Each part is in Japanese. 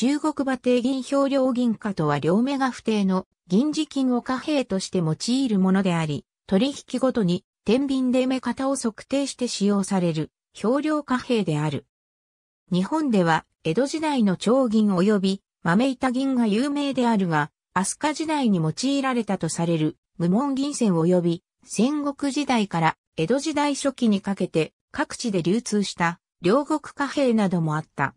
中国馬定銀表量銀貨とは両目が不定の銀次金を貨幣として用いるものであり、取引ごとに天秤で目方を測定して使用される表量貨幣である。日本では江戸時代の長銀及び豆板銀が有名であるが、飛鳥時代に用いられたとされる無門銀線及び戦国時代から江戸時代初期にかけて各地で流通した両国貨幣などもあった。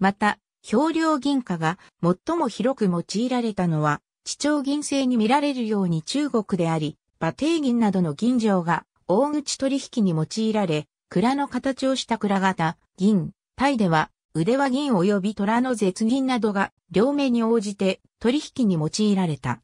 また、氷流銀貨が最も広く用いられたのは、地長銀製に見られるように中国であり、馬蹄銀などの銀錠が大口取引に用いられ、蔵の形をした蔵型、銀、タイでは腕輪銀及び虎の絶銀などが両目に応じて取引に用いられた。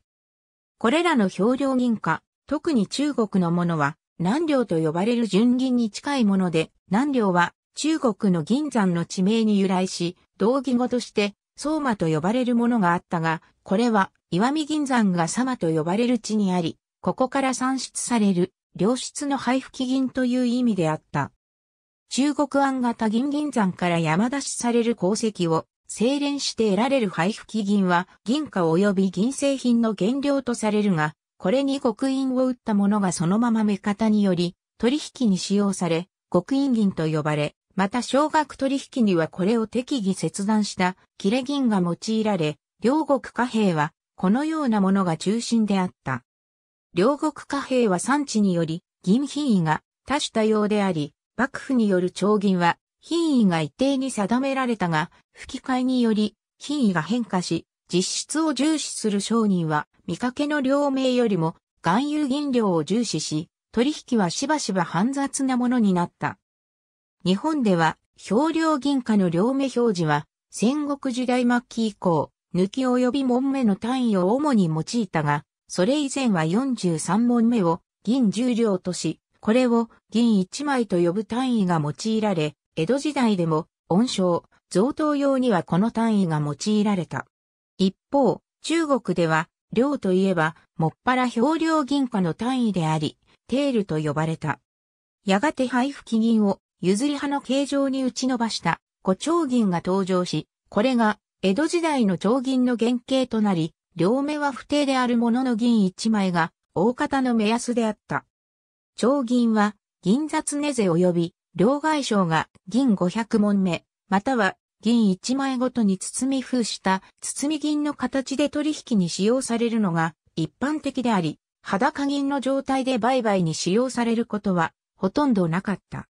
これらの氷流銀貨、特に中国のものは南梁と呼ばれる純銀に近いもので、南梁は中国の銀山の地名に由来し、同義語として、相馬と呼ばれるものがあったが、これは、岩見銀山が様と呼ばれる地にあり、ここから産出される、良質の配布基銀という意味であった。中国案型銀銀山から山出しされる鉱石を、精錬して得られる配布基銀は、銀貨及び銀製品の原料とされるが、これに極印を打ったものがそのまま目方により、取引に使用され、極印銀と呼ばれ、また小額取引にはこれを適宜切断した切れ銀が用いられ、両国貨幣はこのようなものが中心であった。両国貨幣は産地により銀品位が多種多様であり、幕府による長銀は品位が一定に定められたが、吹き替えにより品位が変化し、実質を重視する商人は見かけの両名よりも含有銀量を重視し、取引はしばしば煩雑なものになった。日本では、表量銀貨の両目表示は、戦国時代末期以降、抜き及び門目の単位を主に用いたが、それ以前は43門目を銀十両とし、これを銀一枚と呼ぶ単位が用いられ、江戸時代でも、恩賞、贈答用にはこの単位が用いられた。一方、中国では、量といえば、もっぱら表量銀貨の単位であり、テールと呼ばれた。やがて配布金銀を譲り派の形状に打ち伸ばした胡蝶銀が登場し、これが江戸時代の蝶銀の原型となり、両目は不定であるものの銀一枚が大方の目安であった。蝶銀は銀雑根税及び両外省が銀500問目、または銀1枚ごとに包み封した包み銀の形で取引に使用されるのが一般的であり、裸銀の状態で売買に使用されることはほとんどなかった。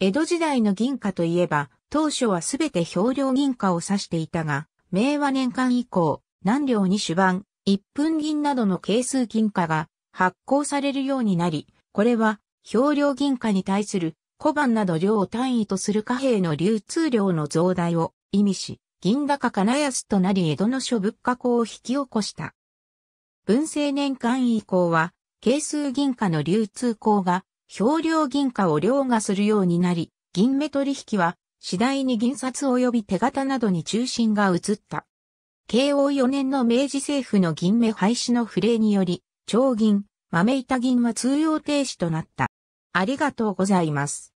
江戸時代の銀貨といえば、当初はすべて表量銀貨を指していたが、明和年間以降、何両に主版、一分銀などの係数銀貨が発行されるようになり、これは表量銀貨に対する小判など量を単位とする貨幣の流通量の増大を意味し、銀高金安となり江戸の諸物価高を引き起こした。文政年間以降は、係数銀貨の流通高が漂流銀貨を凌駕するようになり、銀目取引は次第に銀札及び手形などに中心が移った。慶応4年の明治政府の銀目廃止の不令により、長銀、豆板銀は通用停止となった。ありがとうございます。